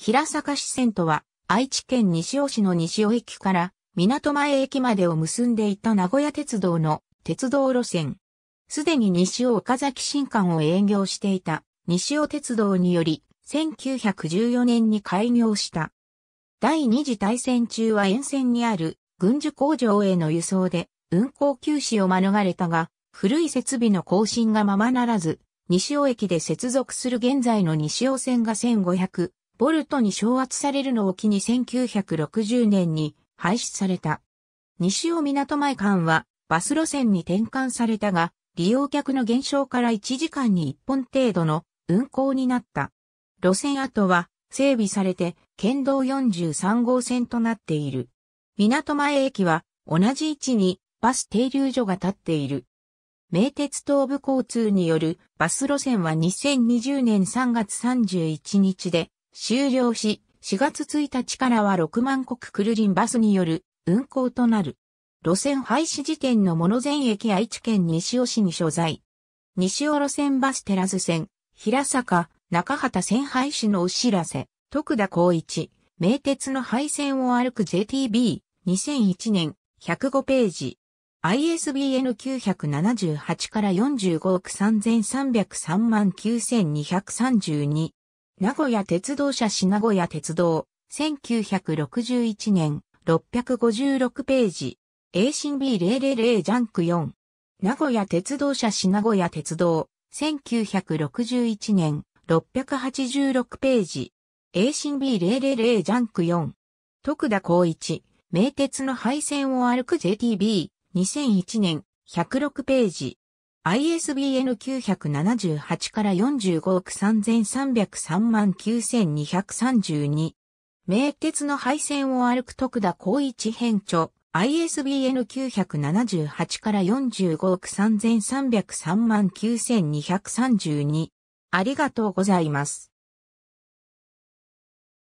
平坂支線とは、愛知県西尾市の西尾駅から港前駅までを結んでいた名古屋鉄道の鉄道路線。すでに西尾岡崎新館を営業していた西尾鉄道により、1914年に開業した。第二次大戦中は沿線にある軍需工場への輸送で運行休止を免れたが、古い設備の更新がままならず、西尾駅で接続する現在の西尾線が1500、ボルトに掌圧されるのを機に1960年に廃止された。西尾港前間はバス路線に転換されたが、利用客の減少から1時間に1本程度の運行になった。路線跡は整備されて県道43号線となっている。港前駅は同じ位置にバス停留所が立っている。名鉄東部交通によるバス路線は2020年3月31日で終了し、4月1日からは6万国クルリンバスによる運行となる。路線廃止時点の物前駅愛知県西尾市に所在。西尾路線バステラズ線、平坂、中畑線廃止のお知らせ、徳田光一、名鉄の廃線を歩く JTB、2001年、105ページ。ISBN 978から45億3303万9232。名古屋鉄道社市名古屋鉄道、1961年、656ページ、A 新 B000 ジャンク4。名古屋鉄道社市名古屋鉄道、1961年、686ページ、A 新 B000 ジャンク4。徳田光一、名鉄の配線を歩く JTB、2001年、106ページ、ISBN 978から45億3303万9232。名鉄の廃線を歩く徳田光一編著。ISBN 978から45億3303万9232。ありがとうございます。